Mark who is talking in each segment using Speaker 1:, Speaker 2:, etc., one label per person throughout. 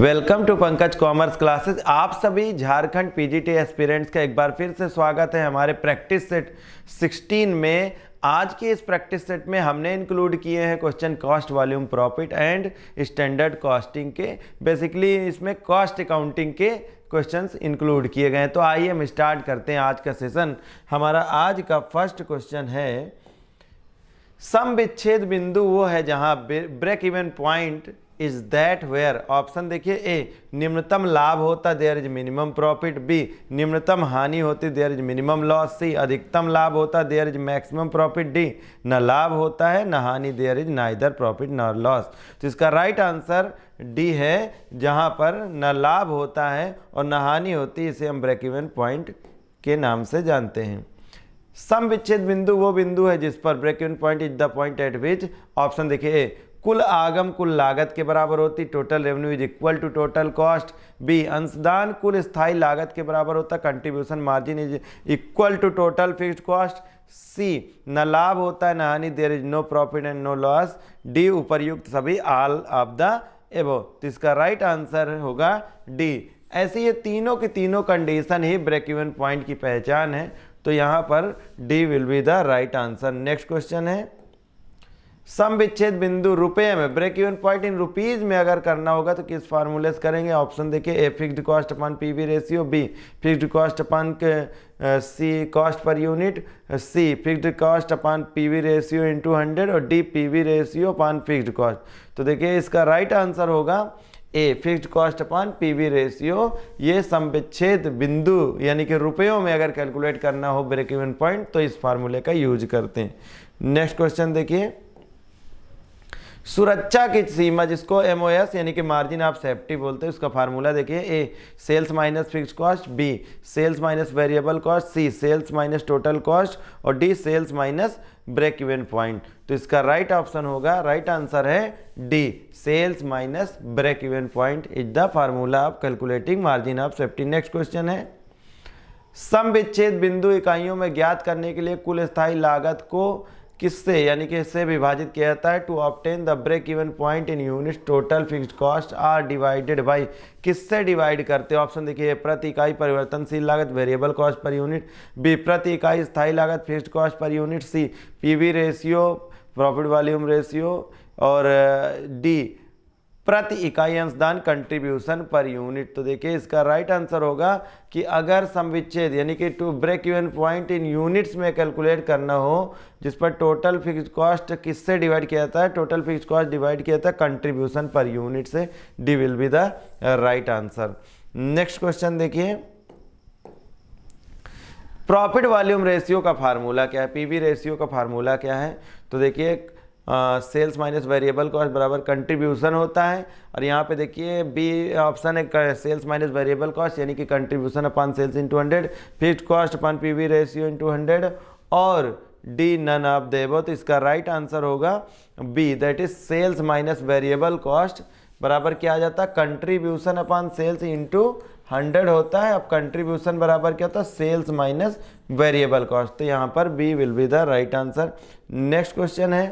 Speaker 1: Welcome to Pankaj commerce classes आप सभी Jharkhand PGT aspirants का एक बार फिर से स्वागत है हमारे प्रैक्टिस सेट 16 में आज के इस प्रैक्टिस सेट में हमने इंक्लूड किए हैं question cost volume profit and standard costing के बेसिकली इसमें कॉस्ट अकाउंटिंग के क्वेश्चंस इंक्लूड किए गए हैं तो आइए हम स्टार्ट करते हैं आज का सेशन हमारा आज का फर्स्ट क्वेश्चन है सम विच्छेद बिंदु वो है जहाँ break even point is that where option देखिए ए निम्नतम लाभ होता there is minimum profit B निम्नतम हानि होती there is minimum loss C अधिकतम लाभ होता there is maximum profit D न लाभ होता है न हानि देयर इज ना इधर प्रॉफिट न लॉस तो इसका राइट आंसर डी है जहाँ पर न लाभ होता है और न हानि होती इसे हम ब्रेक इवन पॉइंट के नाम से जानते हैं सम विच्छेद बिंदु वो बिंदु है जिस पर break even point is the point at which option देखिए ए कुल आगम कुल लागत के बराबर होती total revenue is equal to total cost B अंशदान कुल स्थाई लागत के बराबर होता contribution margin is equal to total fixed cost C न लाभ होता है न हानि there is no profit and no loss D उपरयुक्त सभी आल ऑफ द एबो तो इसका राइट right आंसर होगा डी ऐसे ये तीनों की तीनों कंडीशन ही ब्रेक इवन पॉइंट की पहचान है तो यहाँ पर D will be the right answer next question है सम विच्छेद बिंदु रुपए में break even point in rupees में अगर करना होगा तो किस फार्मूले से करेंगे ऑप्शन देखिए A fixed cost upon P V ratio B fixed cost upon C cost per unit C fixed cost upon P V ratio two hundred और D P V ratio upon fixed cost तो देखिए इसका right answer होगा A fixed cost upon PV ratio ये संविच्छेद बिंदु यानी कि रुपयों में अगर कैलकुलेट करना हो ब्रेक इवन पॉइंट तो इस फार्मूले का यूज करते हैं नेक्स्ट क्वेश्चन देखिए सुरक्षा की सीमा जिसको एम यानी कि मार्जिन ऑफ सेफ्टी बोलते हैं उसका फार्मूला देखिए A sales minus fix cost B sales minus variable cost C sales minus total cost और D sales minus break even point तो इसका राइट right ऑप्शन होगा राइट right आंसर है D sales minus break even point is the formula of calculating margin of safety next question है सम विच्छेद बिंदु इकाइयों में ज्ञात करने के लिए कुल स्थायी लागत को किससे यानी कि इससे विभाजित किया जाता है to obtain the break even point in unit total fixed cost are divided by किससे डिवाइड करते हो ऑप्शन देखिए प्रति इकाई परिवर्तनशील लागत variable cost per unit B प्रति इकाई स्थायी लागत fixed cost per unit C PV ratio profit volume ratio और डी प्रति इकाई अंशदान कंट्रीब्यूशन पर यूनिट तो देखिए इसका राइट आंसर होगा कि अगर समविच्छेद यानी कि to break even point in units में कैलकुलेट करना हो जिस पर टोटल फिक्स कॉस्ट किससे डिवाइड किया जाता है टोटल फिक्स कॉस्ट डिवाइड किया जाता है कंट्रीब्यूशन पर यूनिट से D will be the right answer next question देखिए प्रॉफिट वॉल्यूम रेशियो का फार्मूला क्या है पीवी रेशियो का फार्मूला क्या है तो देखिए सेल्स माइनस वेरिएबल कॉस्ट बराबर कंट्रीब्यूशन होता है और यहाँ पे देखिए बी ऑप्शन है सेल्स माइनस वेरिएबल कॉस्ट यानी कि contribution upon sales into hundred fix cost upon PV ratio into hundred और D none of the above इसका राइट right आंसर होगा B that is sales minus variable cost बराबर क्या आ जाता है contribution upon sales into hundred होता है अब कंट्रीब्यूशन बराबर क्या होता है सेल्स माइनस वेरिएबल कॉस्ट तो यहाँ पर B will be the right answer next question है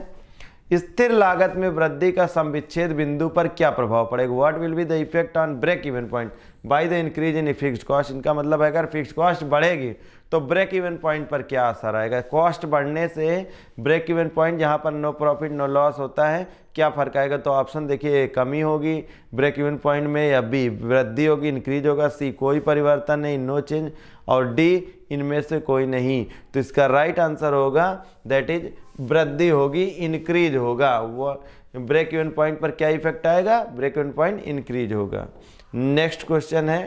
Speaker 1: स्थिर लागत में वृद्धि का संविच्छेद बिंदु पर क्या प्रभाव पड़ेगा what will be the effect on break even point by the increase in fixed cost इनका मतलब है अगर फिक्स्ड कॉस्ट बढ़ेगी तो ब्रेक इवन पॉइंट पर क्या असर आएगा कॉस्ट बढ़ने से ब्रेक इवन पॉइंट जहाँ पर नो प्रॉफिट नो लॉस होता है क्या फ़र्क आएगा तो ऑप्शन देखिए कमी होगी ब्रेक इवन पॉइंट में या बी वृद्धि होगी इंक्रीज होगा सी कोई परिवर्तन नहीं नो चेंज और डी इनमें से कोई नहीं तो इसका राइट आंसर होगा दैट इज वृद्धि होगी इंक्रीज होगा वो ब्रेक इवन पॉइंट पर क्या इफेक्ट आएगा ब्रेक इवन पॉइंट इंक्रीज होगा नेक्स्ट क्वेश्चन है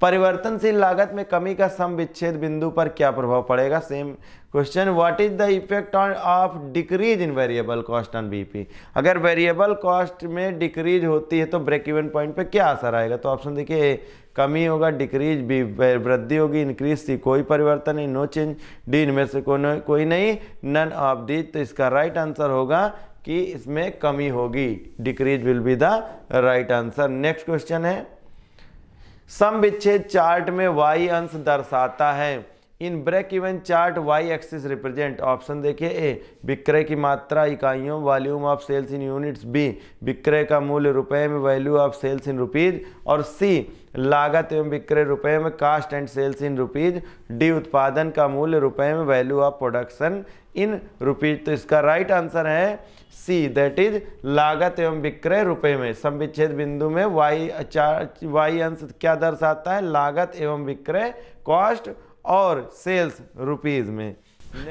Speaker 1: परिवर्तनशील लागत में कमी का सम विच्छेद बिंदु पर क्या प्रभाव पड़ेगा same question what is the effect on of decrease in variable cost on BP अगर वेरिएबल कॉस्ट में डिक्रीज होती है तो ब्रेक इवन पॉइंट पर क्या असर आएगा तो ऑप्शन देखिए कमी होगा डिक्रीज भी वृद्धि होगी इंक्रीज सी कोई परिवर्तन नहीं नो चेंज डी इनमें से कोई कोई नहीं नन ऑफ दी तो इसका राइट आंसर होगा कि इसमें कमी होगी decrease will be the right answer next question है सम विच्छेद चार्ट में वाई अंश दर्शाता है in break even chart Y axis represent option देखिए ए विक्रय की मात्रा इकाइयों volume of sales in units B विक्रय का मूल्य रुपए में value of sales in rupees और सी लागत एवं विक्रय रुपए में cost and sales in rupees D उत्पादन का मूल्य रुपए में value of production in rupees तो इसका राइट आंसर है सी दैट इज लागत एवं विक्रय रुपए में संविच्छेद बिंदु में वाई चार वाई अंश क्या दर्शाता है लागत एवं विक्रय कॉस्ट और सेल्स रुपीज में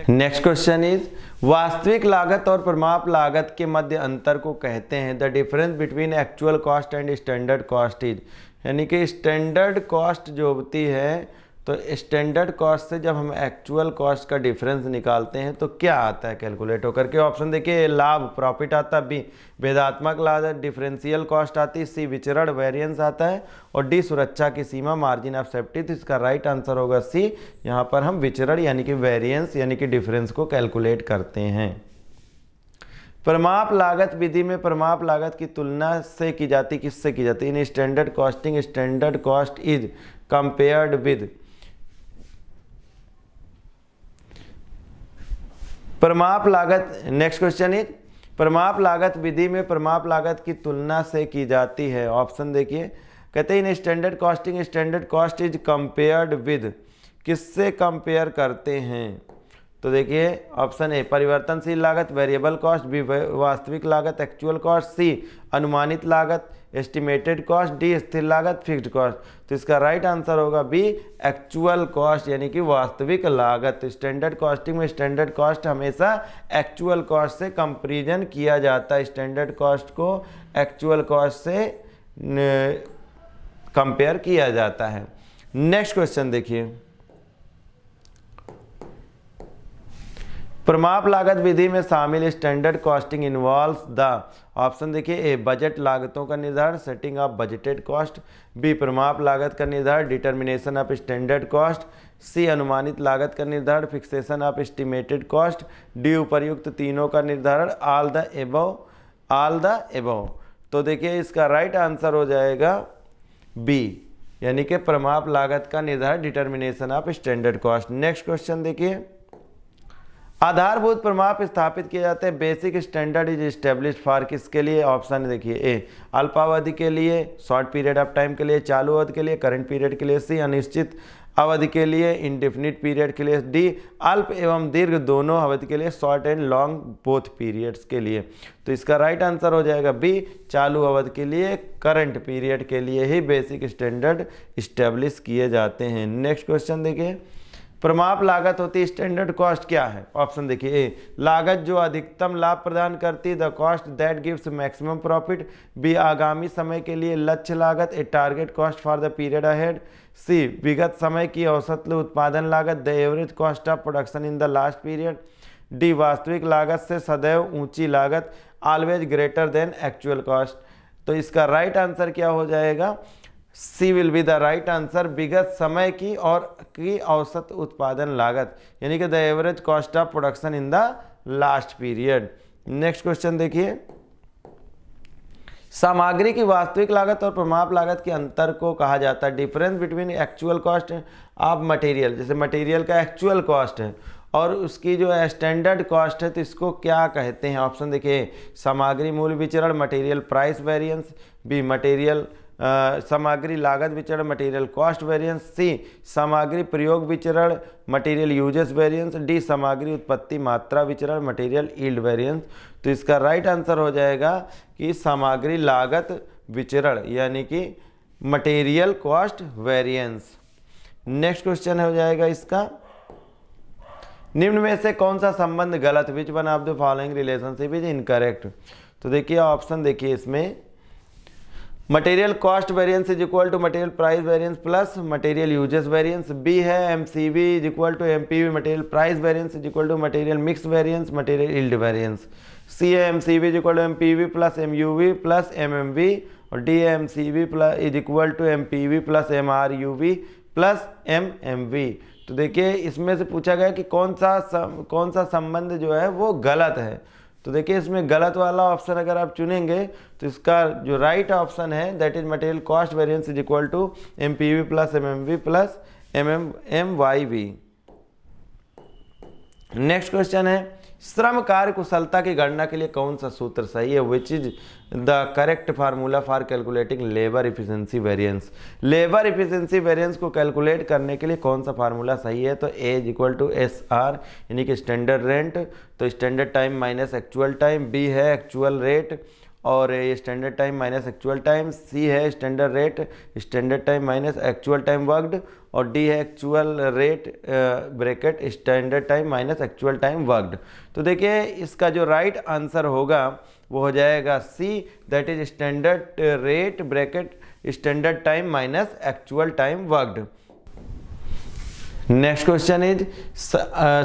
Speaker 1: नेक्स्ट क्वेश्चन इज वास्तविक लागत और प्रमाप लागत के मध्य अंतर को कहते हैं the difference between actual cost and standard cost is यानी कि स्टैंडर्ड कॉस्ट जो होती है तो स्टैंडर्ड कॉस्ट से जब हम एक्चुअल कॉस्ट का डिफरेंस निकालते हैं तो क्या आता है कैलकुलेट होकर के ऑप्शन देखिए लाभ प्रॉफिट आता बी वेदात्मक लाभ डिफरेंशियल कॉस्ट आती सी विचरण वेरिएंस आता है और डी सुरक्षा की सीमा मार्जिन ऑफ सेफ्टी तो इसका राइट आंसर होगा सी यहाँ पर हम विचरण यानी कि वेरियंस यानी कि डिफरेंस को कैलकुलेट करते हैं परमाप लागत विधि में परमाप लागत की तुलना से की जाती किससे की जाती in standard costing standard cost is compared with परमाप लागत नेक्स्ट क्वेश्चन इज परमाप लागत विधि में परमाप लागत की तुलना से की जाती है ऑप्शन देखिए कहते हैं standard costing standard cost is compared with किससे कंपेयर करते हैं तो देखिए ऑप्शन ए परिवर्तनशील लागत वेरिएबल कॉस्ट बी वास्तविक लागत एक्चुअल कॉस्ट सी अनुमानित लागत एस्टिमेटेड कॉस्ट डी स्थिर लागत फिक्स्ड कॉस्ट तो इसका राइट आंसर होगा बी एक्चुअल कॉस्ट यानी कि वास्तविक लागत स्टैंडर्ड तो कॉस्टिंग में स्टैंडर्ड कॉस्ट हमेशा एक्चुअल कॉस्ट से कंपेरिजन किया जाता है स्टैंडर्ड कॉस्ट को एक्चुअल कॉस्ट से कंपेयर किया जाता है नेक्स्ट क्वेश्चन देखिए प्रमाप लागत विधि में शामिल standard costing involve the option देखिए ए बजट लागतों का निर्धारण setting of budgeted cost B प्रमाप लागत का निर्धारण determination of standard cost C अनुमानित लागत का निर्धारण fixation of estimated cost D उपर्युक्त तीनों का निर्धारण all the above all the above तो देखिए इसका राइट आंसर हो जाएगा बी यानी कि प्रमाप लागत का निर्धारण determination of standard cost next question देखिए आधारभूत प्रमाप स्थापित किए जाते हैं basic standard is establish for किसके लिए ऑप्शन देखिए ए अल्पावधि के लिए शॉर्ट पीरियड ऑफ टाइम के लिए चालू अवधि के लिए करंट पीरियड के लिए सी अनिश्चित अवधि के लिए इनडिफिनिट पीरियड के लिए डी अल्प एवं दीर्घ दोनों अवधि के लिए short and long both periods के लिए तो इसका राइट आंसर हो जाएगा बी चालू अवधि के लिए करंट पीरियड के लिए ही बेसिक स्टैंडर्ड इस्टेब्लिश किए जाते हैं नेक्स्ट क्वेश्चन देखिए प्रमाप लागत होती स्टैंडर्ड कॉस्ट क्या है ऑप्शन देखिए ए लागत जो अधिकतम लाभ प्रदान करती the cost that gives maximum profit B आगामी समय के लिए लक्ष्य लागत A target cost for the period ahead C विगत समय की औसत उत्पादन लागत the average cost of production in the last period D वास्तविक लागत से सदैव ऊंची लागत always greater than actual cost तो इसका राइट right आंसर क्या हो जाएगा C will be the right answer विगत समय की और की औसत उत्पादन लागत यानी कि the average cost of production in the last period next question देखिए सामग्री की वास्तविक लागत और प्रमाप लागत के अंतर को कहा जाता है difference between actual cost of material जैसे मटेरियल का एक्चुअल कॉस्ट है और उसकी जो है स्टैंडर्ड कॉस्ट है तो इसको क्या कहते हैं ऑप्शन देखिए सामग्री मूल्य विचरण material price variance B material सामग्री लागत विचरण मटेरियल कॉस्ट वेरिएंस सी सामग्री प्रयोग विचरण मटेरियल यूजेस वेरिएंस डी सामग्री उत्पत्ति मात्रा विचरण मटेरियल ईल्ड वेरिएंस तो इसका राइट आंसर हो जाएगा कि सामग्री लागत विचरण यानी कि material cost variance next question हो जाएगा इसका निम्न में से कौन सा संबंध गलत which one of the following relationship is incorrect तो देखिए ऑप्शन देखिए इसमें material cost variance is equal to material price variance plus material usage variance B है M C B is equal to M P V material price variance is equal to material mix variance material yield variance C है M C B is equal to M P V plus M U V plus M M V और D है M C V plus is equal to M P V plus M R U V plus M M V तो देखिए इसमें से पूछा गया कि कौन सा कौन सा संबंध जो है वो गलत है तो देखिए इसमें गलत वाला ऑप्शन अगर आप चुनेंगे तो इसका जो राइट ऑप्शन है that is material cost variance is equal to M P V plus M M V plus M M M Y V next question है श्रम कार्य कुशलता की गणना के लिए कौन सा सूत्र सही है which is the correct formula for calculating labour efficiency variance labour efficiency variance को कैलकुलेट करने के लिए कौन सा फार्मूला सही है तो A is equal to S R यानी कि स्टैंडर्ड रेंट तो standard time minus actual time B है एक्चुअल रेट और ये standard time minus actual time C है standard rate standard time minus actual time worked और डी है actual rate bracket standard time minus actual time worked तो देखिए इसका जो राइट right आंसर होगा वो हो जाएगा C that is standard rate bracket standard time minus actual time worked next question is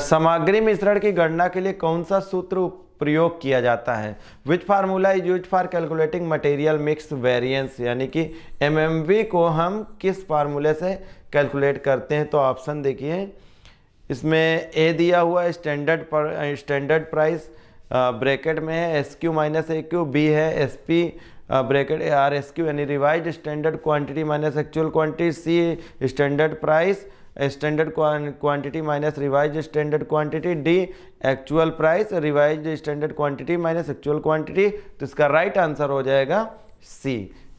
Speaker 1: सामग्री मिश्रण की गणना के लिए कौन सा सूत्र प्रयोग किया जाता है which formula is use for calculating material mix variance यानी कि एम को हम किस फार्मूले से कैलकुलेट करते हैं तो ऑप्शन देखिए इसमें ए दिया हुआ है स्टैंडर्ड पर स्टैंडर्ड प्राइस ब्रैकेट में है S Q minus A Q B है S P bracket R S Q यानी revise standard quantity minus actual quantity C standard price standard quantity minus revise standard quantity D actual price revise standard quantity minus actual quantity तो इसका right right answer हो जाएगा C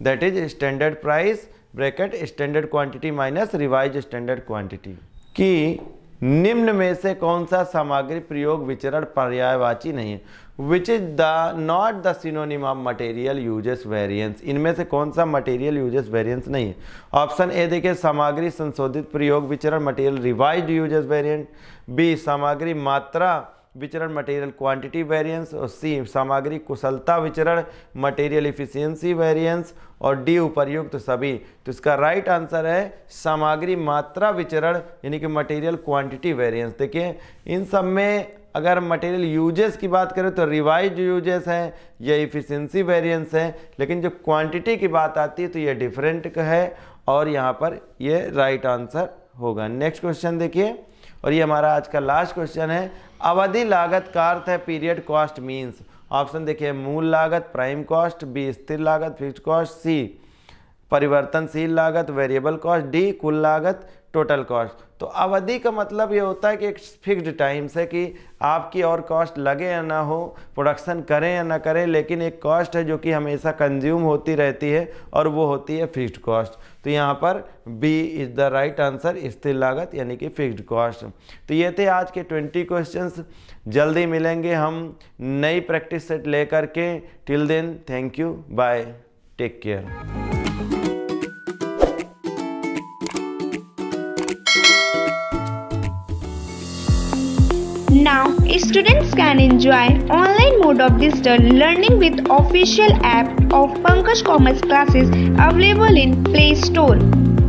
Speaker 1: that is standard price bracket standard quantity minus revise standard quantity कि निम्न में से कौन सा सामग्री प्रयोग विचरण पर्यायवाची नहीं है which is the not the synonym of material usage variance इनमें से कौन सा मटेरियल यूजेस वेरियंस नहीं है ऑप्शन ए देखिए सामग्री संशोधित प्रयोग विचरण material revise usage variant B सामग्री मात्रा विचरण मटेरियल क्वांटिटी वेरिएंस और सी सामग्री कुशलता विचरण मटेरियल इफिशियंसी वेरिएंस और डी उपरयुक्त तो सभी तो इसका राइट आंसर है सामग्री मात्रा विचरण यानी कि मटेरियल क्वांटिटी वेरिएंस देखिए इन सब में अगर मटेरियल यूजेस की बात करें तो रिवाइज यूजेस हैं या इफिशेंसी वेरिएंस है लेकिन जब क्वांटिटी की बात आती है तो ये डिफरेंट है और यहाँ पर ये राइट आंसर होगा नेक्स्ट क्वेश्चन देखिए और ये हमारा आज का लास्ट क्वेश्चन है अवधि लागत का अर्थ है पीरियड कॉस्ट मीन्स ऑप्शन देखिए मूल लागत प्राइम कॉस्ट बी स्थिर लागत फिक्स कॉस्ट सी परिवर्तनशील लागत वेरिएबल कॉस्ट डी कुल लागत टोटल कॉस्ट तो अवधि का मतलब ये होता है कि एक फिक्स्ड टाइम्स है कि आपकी और कॉस्ट लगे या ना हो प्रोडक्शन करें या ना करें लेकिन एक कॉस्ट है जो कि हमेशा कंज्यूम होती रहती है और वो होती है फिक्स्ड कॉस्ट तो यहाँ पर B is the right answer स्थिर लागत यानी कि फिक्स्ड कॉस्ट तो ये थे आज के ट्वेंटी क्वेश्चन जल्दी मिलेंगे हम नई प्रैक्टिस सेट लेकर के till then thank you bye take care students can enjoy online mode of distance learning with official app of Pankaj Commerce classes available in Play Store.